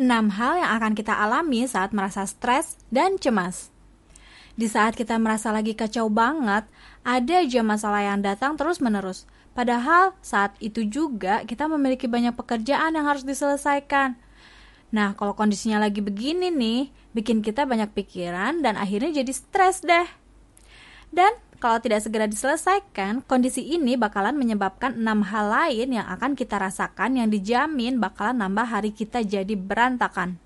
6 hal yang akan kita alami saat merasa stres dan cemas. Di saat kita merasa lagi kacau banget, ada aja masalah yang datang terus-menerus. Padahal saat itu juga kita memiliki banyak pekerjaan yang harus diselesaikan. Nah, kalau kondisinya lagi begini nih, bikin kita banyak pikiran dan akhirnya jadi stres deh. Dan kalau tidak segera diselesaikan, kondisi ini bakalan menyebabkan enam hal lain yang akan kita rasakan yang dijamin bakalan nambah hari kita jadi berantakan.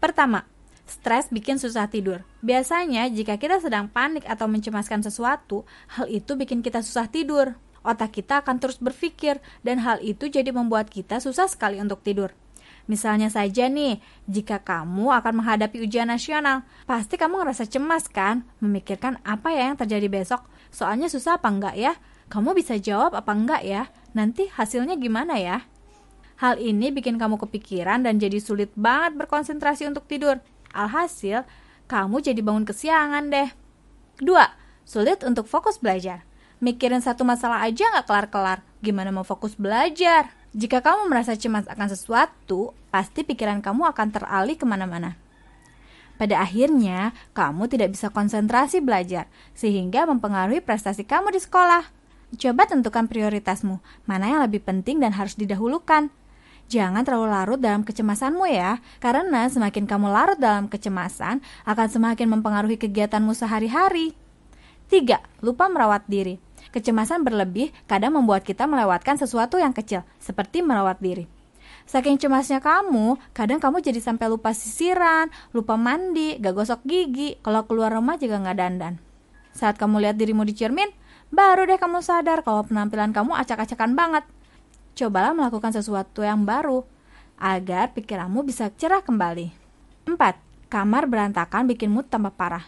Pertama, stres bikin susah tidur. Biasanya jika kita sedang panik atau mencemaskan sesuatu, hal itu bikin kita susah tidur. Otak kita akan terus berpikir dan hal itu jadi membuat kita susah sekali untuk tidur. Misalnya saja nih, jika kamu akan menghadapi ujian nasional, pasti kamu ngerasa cemas kan? Memikirkan apa ya yang terjadi besok? Soalnya susah apa enggak ya? Kamu bisa jawab apa enggak ya? Nanti hasilnya gimana ya? Hal ini bikin kamu kepikiran dan jadi sulit banget berkonsentrasi untuk tidur. Alhasil, kamu jadi bangun kesiangan deh. Kedua, sulit untuk fokus belajar. Mikirin satu masalah aja nggak kelar-kelar. Gimana mau fokus belajar? Jika kamu merasa cemas akan sesuatu, pasti pikiran kamu akan teralih kemana-mana. Pada akhirnya, kamu tidak bisa konsentrasi belajar, sehingga mempengaruhi prestasi kamu di sekolah. Coba tentukan prioritasmu, mana yang lebih penting dan harus didahulukan. Jangan terlalu larut dalam kecemasanmu ya, karena semakin kamu larut dalam kecemasan, akan semakin mempengaruhi kegiatanmu sehari-hari. 3. Lupa merawat diri. Kecemasan berlebih kadang membuat kita melewatkan sesuatu yang kecil, seperti merawat diri. Saking cemasnya kamu, kadang kamu jadi sampai lupa sisiran, lupa mandi, gak gosok gigi, kalau keluar rumah juga gak dandan. Saat kamu lihat dirimu di cermin, baru deh kamu sadar kalau penampilan kamu acak-acakan banget. Cobalah melakukan sesuatu yang baru, agar pikiranmu bisa cerah kembali. 4. Kamar berantakan bikin mood tambah parah.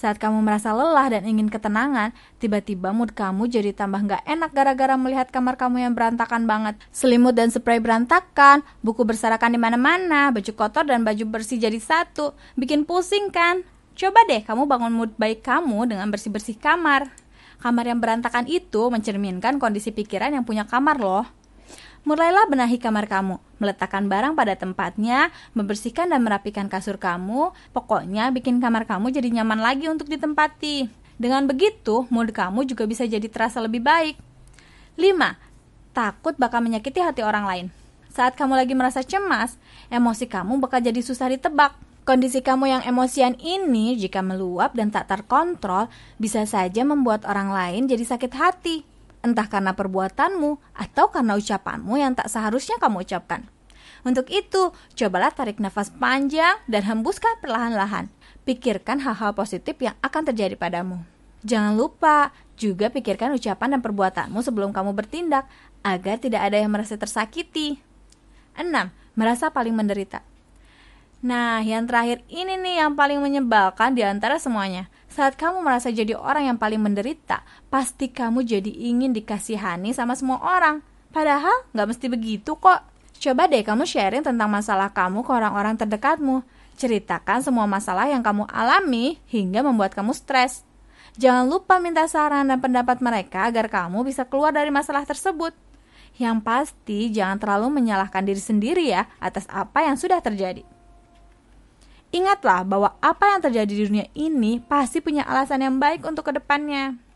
Saat kamu merasa lelah dan ingin ketenangan, tiba-tiba mood kamu jadi tambah nggak enak gara-gara melihat kamar kamu yang berantakan banget. Selimut dan spray berantakan, buku berserakan di mana-mana, baju kotor dan baju bersih jadi satu. Bikin pusing kan? Coba deh kamu bangun mood baik kamu dengan bersih-bersih kamar. Kamar yang berantakan itu mencerminkan kondisi pikiran yang punya kamar loh mulailah benahi kamar kamu, meletakkan barang pada tempatnya, membersihkan dan merapikan kasur kamu, pokoknya bikin kamar kamu jadi nyaman lagi untuk ditempati. Dengan begitu, mood kamu juga bisa jadi terasa lebih baik. 5. Takut bakal menyakiti hati orang lain. Saat kamu lagi merasa cemas, emosi kamu bakal jadi susah ditebak. Kondisi kamu yang emosian ini jika meluap dan tak terkontrol bisa saja membuat orang lain jadi sakit hati entah karena perbuatanmu atau karena ucapanmu yang tak seharusnya kamu ucapkan. Untuk itu, cobalah tarik nafas panjang dan hembuskan perlahan-lahan. Pikirkan hal-hal positif yang akan terjadi padamu. Jangan lupa juga pikirkan ucapan dan perbuatanmu sebelum kamu bertindak agar tidak ada yang merasa tersakiti. 6. Merasa paling menderita. Nah, yang terakhir ini nih yang paling menyebalkan di antara semuanya. Saat kamu merasa jadi orang yang paling menderita, pasti kamu jadi ingin dikasihani sama semua orang. Padahal nggak mesti begitu kok. Coba deh kamu sharing tentang masalah kamu ke orang-orang terdekatmu. Ceritakan semua masalah yang kamu alami hingga membuat kamu stres. Jangan lupa minta saran dan pendapat mereka agar kamu bisa keluar dari masalah tersebut. Yang pasti, jangan terlalu menyalahkan diri sendiri ya atas apa yang sudah terjadi. Ingatlah bahwa apa yang terjadi di dunia ini pasti punya alasan yang baik untuk kedepannya.